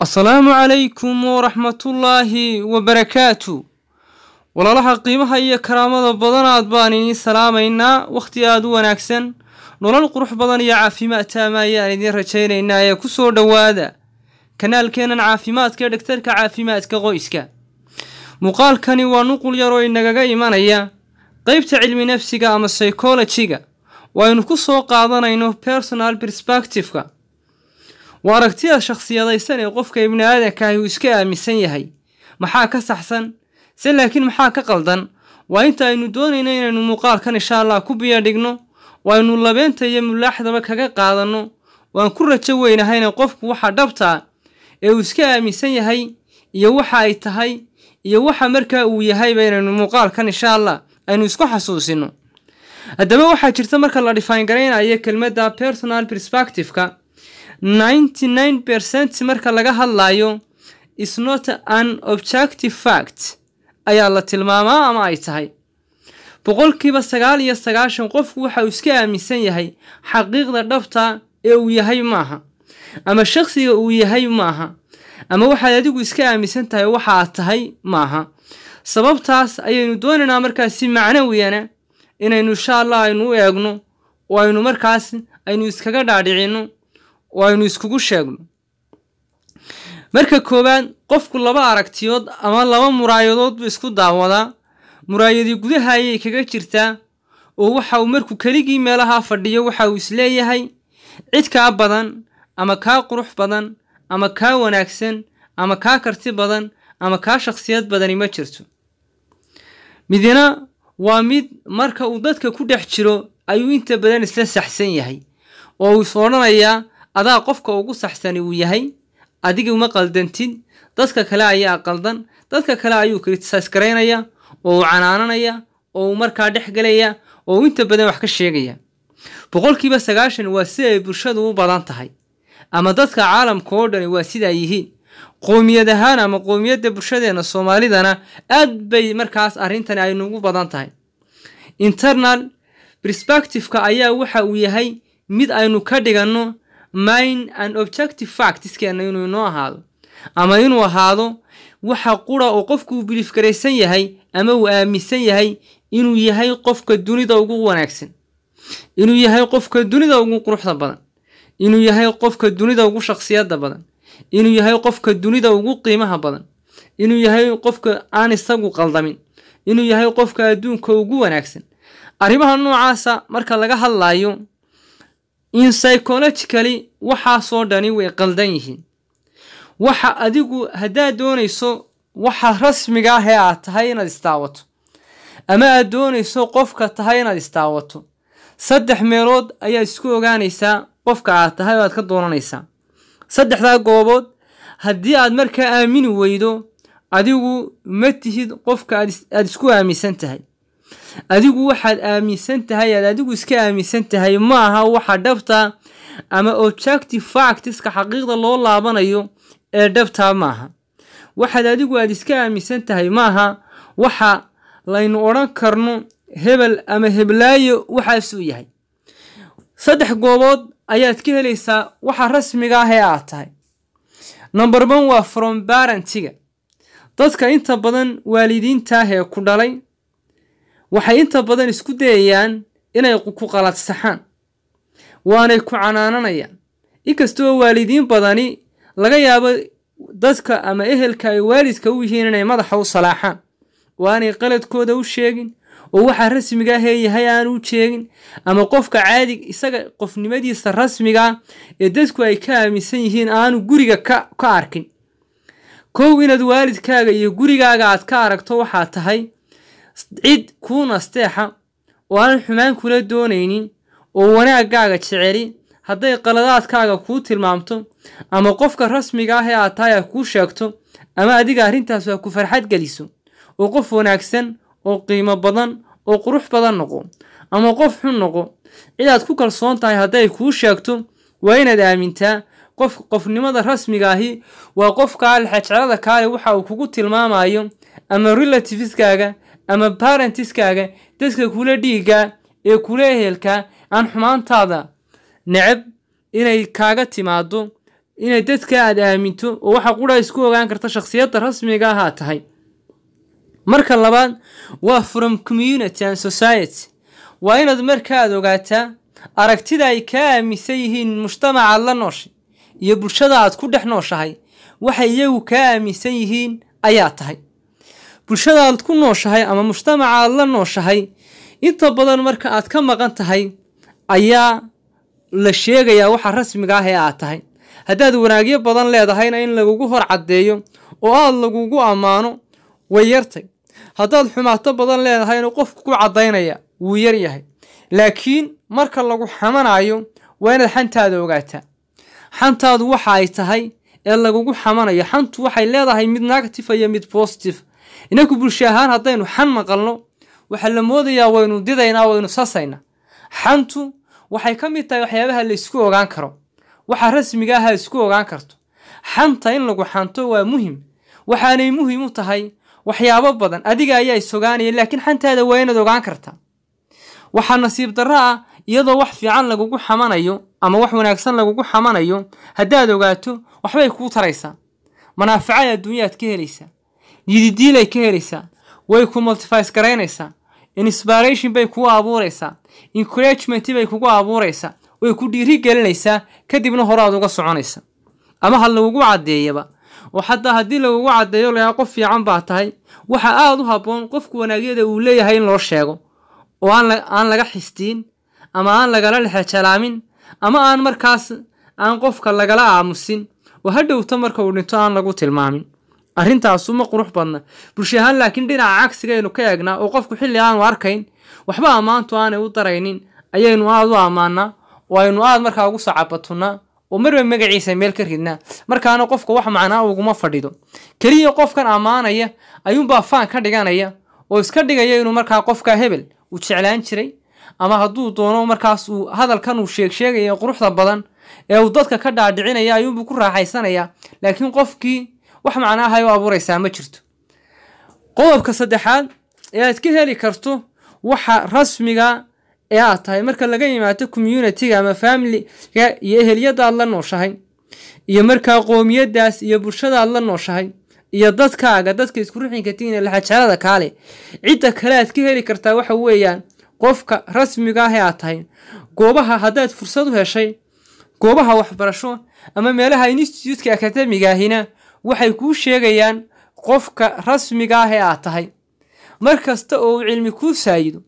asalaamu calaykum waraxmatullaahi wabarakaatu walaalaha qiimaha iyo karaamada badanaad baan idiin salaamaynaa wakhti aad u wanaagsan nolol qurux badan iyo caafimaad taama ayaan idiin rajaynaynaa ee ku soo dhowaada kanaalkeennan caafimaadka ee dhagtarka caafimaadka qoyska muuqaalkani waa nuqul yaroo inagaga imanaya qeybta cilmi nafsiga ama psycholojiga aynu ku soo qaadanayno personal perspectiveka waa aragtida shakhsiyadaysan ee qofka ibni'aadankahi uu iska aaminsan yahay maxaa ka saxsan se laakiin maxaa ka qaldan waa inta aynu doonayno inaynu muuqaalkan insha allah ku biyo dhigno waaynu labeenta iyo mulaaxdaba kaga qaadanno waan ku rajo weynahayna qofku waxa dhabtaa ee uu iska aaminsan yahay iyo waxa ay tahay iyo waxa markaa uu yahayba inaynu muuqaalkan insha allah aynu isku xasuusino haddaba waxaa jirta marka la dhifaangaraynayo kelmadda personal perspective ninety nine percent marka laga hadlaayo is not an objective fact ayaa la tilmaamaa ama ay tahay boqolkiiba sagaal iyo sagaashan qofku waxa uu iska aaminsan yahay xaqiiqda dhabta ee uu yahay maaha ama shaqsiga uu yahay maaha ama waxaad adigu iska aaminsan tahay waxaad tahay maaha sababtaas ayaynu doonaynaa markaasi si macnawiyana inaynu insha allah aynu u eegno oo aynu markaas aynu iskaga dhaadhicinno waynu iskugu sheegno marka koowaad qofku laba aragtiyood ama laba muraayadood buu isku daawadaa muraayadii gudaha ayay kaga jirtaa oo waxa uu markuu keligii meelahaa fadhiyo waxa uu isleeyahay cid kaa badan ama kaa qurux badan ama kaa wanaagsan ama kaa karti badan ama kaa shakhsiyad badani ma jirto midina waa mid marka uu dadka ku dhex jiro ayuu inta badan isla saxsan yahay oo uu is odhanayaa adaa qofka ugu saxsani uu yahay adigi uma qaldantin dadka kale ayaa qaldan dadka kale ayuu kritisais garaynaya oo uu canaananaya oo uu markaa dhex gelaya oo uu inta badan wax ka sheegaya boqolkiiba sagaashan waa si ay bulshadu u badan tahay ama dadka caalamka oo dhani waa sidaa yihiin qowmiyad ahaan ama qowmiyadda bulshadeenna soomaalidana aad bay markaas arrintani aynugu badan tahay internal perspectifeka ayaa waxa uu yahay mid aynu ka dhiganno mind and objective factiskeena inuu inoo ahaado ama inuu ahaado waxa qura oo qofku uu biliifgaraysan yahay ama uu aaminsan yahay inuu yahay qofka dunida ugu wanaagsan inuu yahay qofka dunida ugu quruxda badan inuu yahay qofka dunida ugu shakhsiyadda badan inuu yahay qofka dunida ugu qiimaha badan inuu yahay qofka aan isagu qaldamin inuu yahay qofka adduunka ugu wanaagsan arrimaha noocaasa marka laga hadlaayo in psychologically waxaasoo dhani way qaldan yihiin waxa adigu haddaad doonayso waxa rasmiga ah ee aad tahay inaad istaawato ama aad doonayso qofka tahay inaad istaawato saddex meelood ayaad isku ogaanaysaa qofka aad tahay oo aad ka doonanaysaa saddexdaa goobood haddii aad markaa aamini weydo adigu ma tihid qofka aad isku aaminsan tahay adigu waxaad aaminsan tahay aad adigu iska aaminsan tahay ma aha waxa dhabta ama objective factiska xaqiiqda loo laabanayo ee dhabtaa maaha waxaad adigu aad iska aaminsan tahay maaha waxa laynu odhan karno hebel ama heblaayo waxaasuu yahay saddex goobood ayaad ka helaysaa waxa rasmiga ah ee aad tahay number one waa from barantiga dadka inta badan waalidiintaah ee ku dhalay waxay inta badan isku dayayaan inay ku qaladsaxaan waanay ku canaananayaan inkastoo waalidiin badani laga yaabo dadka ama ehelka ay waalidka u yihiin inay madaxa u salaaxaan oo aanay qaladkooda u sheegin oo waxa rasmiga ahee yahay aan u jeegin ama qofka caadig isaga qofnimadiisa rasmiga ah ee dadku ay ka aaminsan yihiin aanu guriga ka arkin kow inaad waalidkaaga iyo gurigaaga aad ka aragto waxaa tahay cid kuu nasteexa oo aan xumaan kula doonaynin oo wanaaggaaga jeceli hadday qaladaadkaaga kuu tilmaamto ama qofka rasmiga ah ee aad tahay ha kuu sheegto ama adiga arrintaas waa ku farxad geliso oo qof wanaagsan oo qiimo badan oo qurux badan noqo ama qof xun noqo cid aad ku kalsoon tahay hadday kuu sheegto waa inaad aamintaa qof qofnimada rasmiga ahi waa qofkaa lexajeclada kaale waxa uu kugu tilmaamayo ama relativiskaaga ama barentiskaaga dadka kula dhiigga ee kula ehelka aan xumaantaada neceb inay kaaga timaado inay dadka aad aaminto oo waxa qura isku ogaan karta shakhsiyadda rasmiga ahaa tahay marka labaad waa from community and society waa inaad markaaad ogaataa aragtida ay kaa aaminsan yihiin mujtamacaad la nooshay iyo bulshada aad ku dhex nooshahay waxay iyagu kaa aaminsan yihiin ayaa tahay bulshadaad ku nooshahay ama mujtamacaad la nooshahay inta badan marka aad ka maqan tahay ayaa la sheegayaa waxaa rasmiga ah ee aad tahay haddaad wanaagyo badan leedahayna in lagugu hor caddeeyo oo aad lagugu ammaano way yartay haddaad xumaato badan leedahayna qofku ku caddaynaya wuu yar yahay laakiin marka lagu xamanayo waa inaad xantaada ogaataa xantaadu waxa ay tahay ee lagugu xamanayo xantu waxay leedahay mid negative iyo mid positive inanku bulsho ahaan haddaynu xan maqalno waxaa la moodayaa waynu didaynaa waynu sasaynaa xantu waxay ka mid tahay waxyaabaha la isku ogaan karo waxaa rasmiga aha isku ogaan karto xanta in lagu xanto waa muhim waxaanay muhim u tahay waxyaabo badan adiga ayaa isogaanaya laakiin xantaada waa inaad ogaan kartaa waxaa nasiib darro ah iyadoo wax fiican lagugu xamanayo ama wax wanaagsan lagugu xamanayo haddaad ogaato waxbay kuu taraysaa manaafacaad adduunyaaad ka helaysaa yididiilay e e e ka helaysaa way ku multifis garaynaysaa inspiration bay kugu abuuraysaa encouragement bay kugu abuuraysaa way ku dhiiri gelinaysaa kadibna hore aad uga soconaysa ama ha lagugu caddeeyaba oo xataa haddii lagugu caddeeyo layaa qof fiican baa tahay waxaa aada u habboon qofku wanaagyada uu leeyahay in loo sheego oo aan laga xistiin ama aan lagala lexejalaamin ama aan markaas aan qofka lagala aamusin oo ha dhowto marka uu dhinto aan lagu tilmaamin arrintaasuma qurux badna bulsha ahaan laakiin dhinaca cagsigaynu ka eegnaa oo qofku xilli aanu arkayn waxba ammaantu aanay u daraynin ayaynu aada u ammaanaa oo aynu aada markaa ugu sacabatunnaa oo marba magaciisa meel ka ridnaa markaana qofka wax macnaa uguma fadhido keliya qofkan ammaanaya ayuunbaa faan ka dhiganaya oo iska dhigaya inuu markaa qofkaa hebel uu jeclaan jiray ama hadduu doono markaas uu hadalkan uu sheegsheegaya quruxda badan ee uu dadka ka dhaadhicinaya ayuunbuu ku raaxaysanayaa laakiin qofkii wax macnaahay u abuuraysaa ma jirto qodobka saddexaad ee aad ka heli karto waxa rasmiga ee aad tahay marka laga yimaado communitiga ama faamiliga iyo eheliyada aad la nooshahay iyo markaa qoomiyadaas iyo bulshada la nooshahay iyo dadkaaga dadka iskuruxinka tihiin laxajeelada kaale cidda kale aad ka heli kartaa waxa weeyaan qofka rasmiga ah ee aad tahay goobaha haddaad fursad u heshay goobaha waxbarasho ama meelaha instituutka akademiga ahina waxay kuu sheegayaan qofka rasmiga ah ee aad tahay mar kasta oo uu cilmi kuu saayido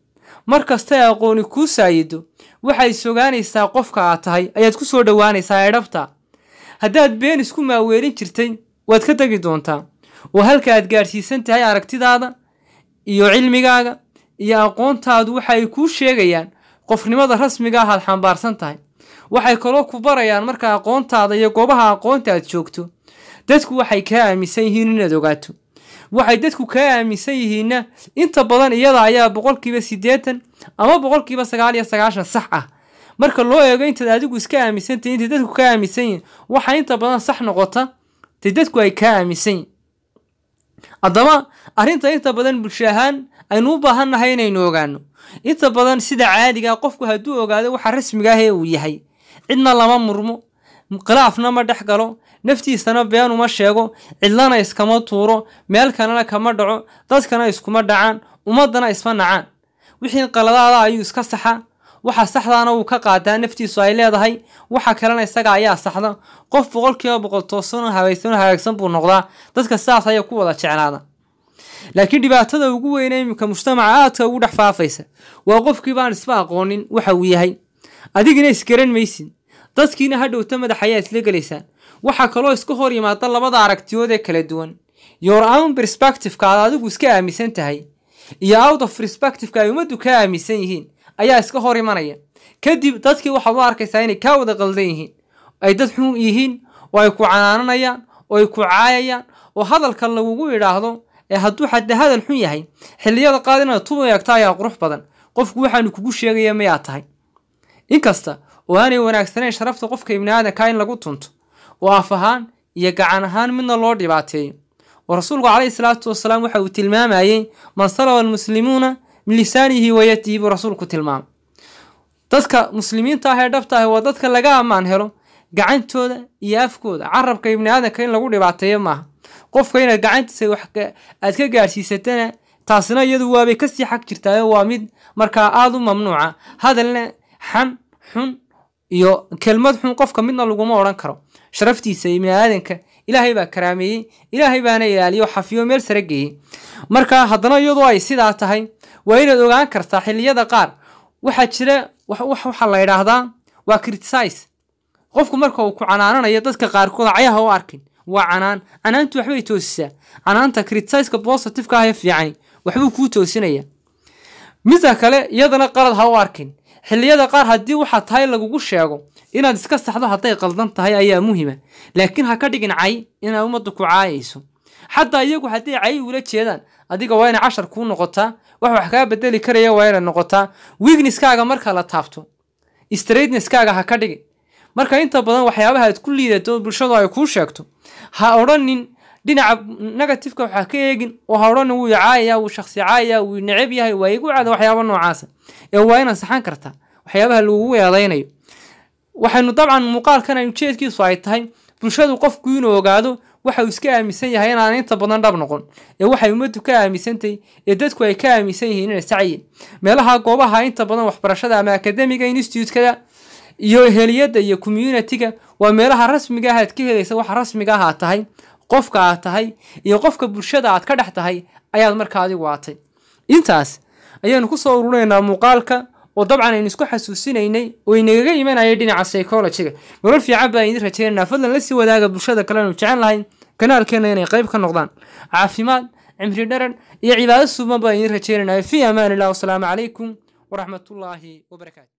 mar kasta ee aqooni kuu saayido waxay sogaanaysaa qofka aad tahay ayaad ku soo dhowaanaysaa eedhabta haddaad been isku maaweelin jirtay waad ka tegi doontaa oo halka aad gaadhsiisan tahay aragtidaada iyo cilmigaaga iyo aqoontaadu waxay kuu sheegayaan qofnimada rasmiga ah aad xambaarsan tahay waxay kaloo ku barayaan marka aqoontaada iyo goobaha aqoonta aad joogto dadku waxay kaa aaminsan yihiin inaad ogaato waxay dadku kaa aaminsan yihiinna inta badan iyada ayaa boqolkiiba siddeetan ama boqolkiiba sagaal iyo sagaashan sax ah marka loo eego intaad adigu iska aaminsantahi intay dadku kaa aaminsan yihiin waxaa inta badan sax noqota de dadku ay kaa aaminsan haddaba arrinta inta badan bulsho ahaan aynu u baahannahay inaynu ogaano inta badan sida caadigaa ah, qofku hadduu ogaado waxa rasmiga ah ee uu yahay cidna lama murmo khilaafna ma dhex galo naftiisana been uma sheego cidlana iskama tuuro meel kalena kama dhaco dadkana iskuma dhacaan ummaddana isma nacaan wixii qaladaada ayuu iska saxa waxa saxdaana wuu ka qaataa naftiisu ay leedahay waxa kalena isaga ayaa saxda qof boqolkiiba boqol toosanoo habaysanoo hagaagsan buu noqdaa dadka saas ayaa ku wada jeclaada laakiin dhibaatada ugu weyne iminka mujtamaca aadka ugu dhex faafaysa waa qofkii baan isma aqoonin waxa uu yahay adigina isgaran maysid dadkiina hadhowta madax ayaa isla gelaysa waxaa kaloo iska hor yimaada labada aragtiyood ee kala duwan your own perspectiveka aad adigu iska aaminsan tahay iyo out of perspectiveka ay ummaddu ka aaminsan yihiin ayaa iska hor imanaya kadib dadkii waxaad u arkaysaa inay kaa wada qaldan yihiin ay dad xun yihiin oo ay ku canaananayaan oo ay ku caayayaan oo hadalka lagugu idhaahdo ee hadduu xadda hadal xun yahay xilliyada qaad inaad tubu eegta ayaa qurux badan qofku waxaanu kugu sheegaya mayaa tahay inkasta waanay wanaagsaneen sharafta qofka ibniaadanka in lagu tunto oo af ahaan iyo gacan ahaan midna loo dhibaateeyo oo rasuulku caleyhi salaatu wasalaam waxa uu tilmaamayey man salaba almuslimuuna min lisaanihi wayadihi buu rasuulku tilmaamay dadka muslimiinta ah ee dhabta ah waa dadka laga ammaan helo gacantooda iyo afkooda carabka ibniaadanka in lagu dhibaateeyo maaha qofka inaad gacantiisa wax aad ka gaadhsiisatana taasina iyadu waabay kasii xag jirtaayo waa mid markaa aada u mamnuuca hadalna xan xun iyo kelmad xun qofka midna laguma odhan karo sharaftiisa iyo biniaadanka ilaahay baa karaameeyey ilaahay baana ilaaliyo xafiyo meel sare geeyey marka haddana iyadoo ay sidaa tahay waa inaad ogaan kartaa xilliyada qaar waxaa jira waxaa la yidhaahdaa waa criticise qofku marka uu ku canaananayo dadka qaarkood cayaha u arkin waa canaan canaantu waxbay toosisaa canaanta criticizeka positiveka ah fiicani waxbuu kuu toosinaya midda kale iyadana qalad ha u arkin xilliyada qaar haddii waxaa tahay lagugu sheego inaad iska saxdo hadday qaldan tahay ayaa muhima laakiin ha ka dhigin cay inaad ummaddu ku caayayso xataa iyagu hadday cay ula jeedaan adiga waa inay cashar kuu noqotaa wax wax kaa bedeli karaya waa inay noqotaa wigniskaaga marka la taabto straightnesskaaga ha ka dhigin marka inta badan waxyaabaha ku liidato bulshadu ay kuu sheegto ha odhanin dhinaca negatifeka waxaa ka eegin oo hawrana wuu icaayaya wuu shaksi caayaya wuu necab yahay waa igu caada waxyaaba noocaasa ee waa in ansaxan kartaa waxyaabaha lagugu eedaynayo waxaynu dabcan muuqaalkan ujeedkiisu ay tahay bulshadu qofku inuu ogaado waxa uu iska aaminsan yahay inaan inta badan dhab noqon ee waxay ummaddu ka aaminsantahy ee dadku ay ka aaminsan yihiin inay sacyiin meelaha goobaha inta badan waxbarashada ama akademiga institutekada iyo heliyadda iyo communitiga waa meelaha rasmiga ah aad ka helaysa waxa rasmiga ah tahay qofka aad tahay iyo qofka bulshada aad ka dhex tahay ayaad markaa adigu aatay intaas ayaanu kusoo ururaynaa muuqaalka oo dabcan aynu isku xasuusinaynay oo inagaga imanaya dhinaca psychologiga nolol fiican baan idin rajaynaynaa fadlan la sii wadaaga bulshada kalenu jecel lahayn kanaalkeenna inay qayb ka noqdaan caafimaad cimri dharan iyo cibaado suuban baan idin rajaynaynaa fi amaan wasalaamu calaykum waraxmatullaahi wabarakaatu